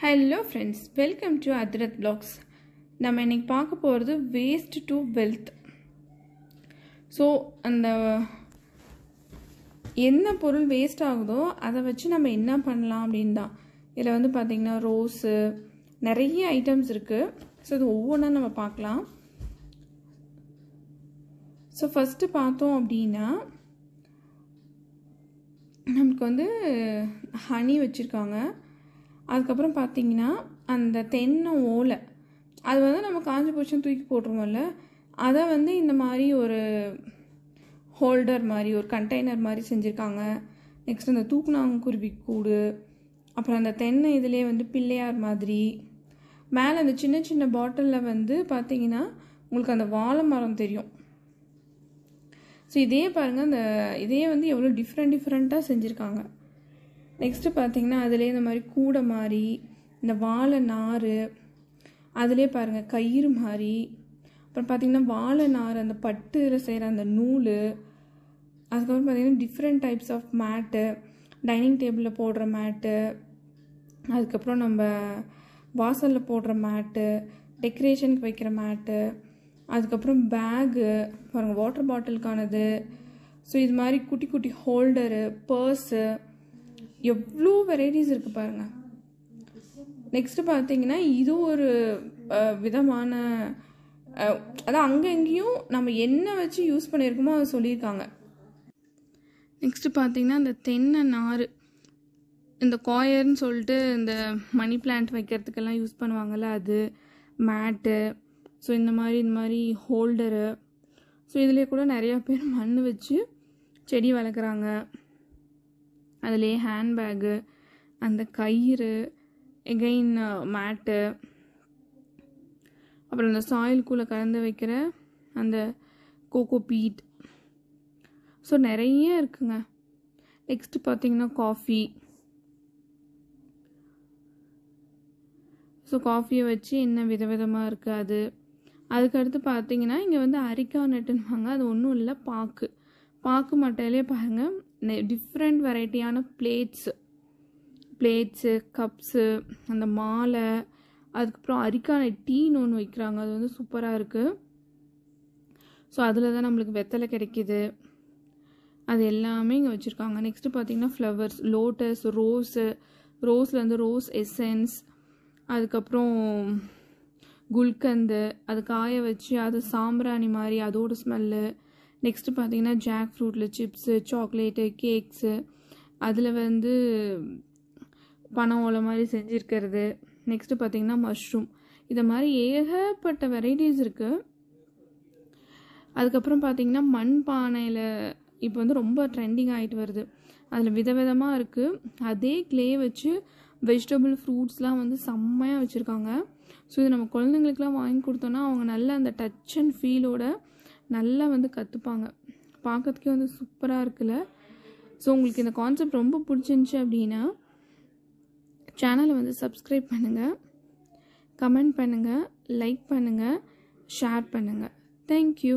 hello friends welcome to அத்ரத் blogs நம்ம இன்றைக்கி பார்க்க போகிறது வேஸ்ட் டு வெல்த் ஸோ அந்த என்ன பொருள் வேஸ்ட் ஆகுதோ அதை வச்சு நம்ம என்ன பண்ணலாம் அப்படின் தான் இதில் வந்து பார்த்திங்கன்னா ரோஸு நிறைய ஐட்டம்ஸ் இருக்குது ஸோ இது ஒவ்வொன்றா நம்ம பார்க்கலாம் ஸோ ஃபஸ்ட்டு பார்த்தோம் அப்படின்னா நமக்கு வந்து ஹனி வச்சுருக்காங்க அதுக்கப்புறம் பார்த்திங்கன்னா அந்த தென்னை ஓலை அது வந்து நம்ம காஞ்சி போச்சுன்னு தூக்கி போட்டுருவோம்ல அதை வந்து இந்த மாதிரி ஒரு ஹோல்டர் மாதிரி ஒரு கண்டெய்னர் மாதிரி செஞ்சுருக்காங்க நெக்ஸ்ட் அந்த தூக்குநாங்குருவி கூடு அப்புறம் அந்த தென்னை இதிலே வந்து பிள்ளையார் மாதிரி மேலே அந்த சின்ன சின்ன பாட்டிலில் வந்து பார்த்தீங்கன்னா உங்களுக்கு அந்த வாழை மரம் தெரியும் ஸோ இதே பாருங்கள் அந்த இதே வந்து எவ்வளோ டிஃப்ரெண்ட் டிஃப்ரெண்ட்டாக செஞ்சுருக்காங்க நெக்ஸ்ட்டு பார்த்திங்கன்னா அதிலே இந்த மாதிரி கூடை மாதிரி இந்த வாழை நார் அதிலே பாருங்கள் கயிறு மாதிரி அப்புறம் பார்த்திங்கன்னா வாழை நார் அந்த பட்டுல செய்கிற அந்த நூல் அதுக்கப்புறம் பார்த்திங்கன்னா different types of mat dining டேபிளில் போடுற மேட்டு அதுக்கப்புறம் நம்ம வாசலில் போடுற மேட்டு டெக்கரேஷனுக்கு வைக்கிற மேட்டு அதுக்கப்புறம் பேகு பாருங்கள் வாட்டர் பாட்டிலுக்கானது ஸோ இது மாதிரி குட்டி குட்டி ஹோல்டரு பர்ஸு எவ்வளோ வெரைட்டிஸ் இருக்குது பாருங்கள் நெக்ஸ்ட்டு பார்த்தீங்கன்னா இது ஒரு விதமான அதான் அங்கே எங்கேயும் நம்ம என்ன வச்சு யூஸ் பண்ணியிருக்கோமோ அதை சொல்லியிருக்காங்க நெக்ஸ்ட்டு பார்த்தீங்கன்னா இந்த தென்னை நார் இந்த காயர்னு சொல்லிட்டு இந்த மணி பிளான்ட் வைக்கிறதுக்கெல்லாம் யூஸ் பண்ணுவாங்கள்ல அது மேட்டு ஸோ இந்த மாதிரி இந்த மாதிரி ஹோல்டரு ஸோ இதிலே கூட நிறையா பேர் மண் வச்சு செடி வளர்க்குறாங்க அதுலேயே ஹேண்ட்பேகு அந்த கயிறு எகைன் மேட்டு அப்புறம் அந்த சாயில்குள்ளே கலந்து வைக்கிற அந்த கோகோ பீட் ஸோ நிறைய இருக்குங்க நெக்ஸ்ட்டு பார்த்தீங்கன்னா காஃபி ஸோ காஃபியை வச்சு என்ன விதவிதமாக இருக்குது அது அதுக்கடுத்து பார்த்தீங்கன்னா இங்கே வந்து அரிக்கா நட்டுன்னு வாங்க அது ஒன்றும் இல்லை பாக்கு பாக்கு மட்டையிலே பாருங்கள் டிஃப்ரெண்ட் வெரைட்டியான பிளேட்ஸு பிளேட்ஸு கப்ஸு அந்த மாலை அதுக்கப்புறம் அரிக்கான டீன்னு ஒன்று வைக்கிறாங்க அது வந்து சூப்பராக இருக்குது ஸோ அதில் தான் நம்மளுக்கு வெத்தலை கிடைக்கிது அது எல்லாமே இங்கே வச்சுருக்காங்க நெக்ஸ்ட்டு பார்த்திங்கன்னா ஃப்ளவர்ஸ் லோட்டஸ் ரோஸு ரோஸ்லேருந்து ரோஸ் எசன்ஸ் அதுக்கப்புறம் குல்கந்து அது காய வச்சு அது சாம்பிராணி மாதிரி அதோட ஸ்மெல்லு நெக்ஸ்ட்டு பார்த்தீங்கன்னா ஜாக் ஃப்ரூட்டில் சிப்ஸு சாக்லேட்டு கேக்ஸு அதில் வந்து பனை ஓலை மாதிரி செஞ்சுருக்கிறது நெக்ஸ்ட்டு பார்த்தீங்கன்னா மஷ்ரூம் இதை மாதிரி ஏகப்பட்ட வெரைட்டிஸ் இருக்குது அதுக்கப்புறம் பார்த்திங்கன்னா மண் பானையில் இப்போ வந்து ரொம்ப ட்ரெண்டிங் ஆகிட்டு வருது அதில் விதவிதமாக இருக்குது அதே கிளே வச்சு வெஜிடபிள் ஃப்ரூட்ஸ்லாம் வந்து செம்மையாக வச்சுருக்காங்க ஸோ இது நம்ம குழந்தைங்களுக்குலாம் வாங்கி கொடுத்தோன்னா அவங்க நல்ல அந்த டச் அண்ட் ஃபீலோட நல்லா வந்து கற்றுப்பாங்க பார்க்கறதுக்கே வந்து சூப்பராக இருக்குல்ல ஸோ உங்களுக்கு இந்த கான்செப்ட் ரொம்ப பிடிச்சிருந்துச்சி அப்படின்னா சேனலை வந்து சப்ஸ்கிரைப் பண்ணுங்கள் கமெண்ட் பண்ணுங்கள் லைக் பண்ணுங்கள் ஷேர் பண்ணுங்கள் தேங்க்யூ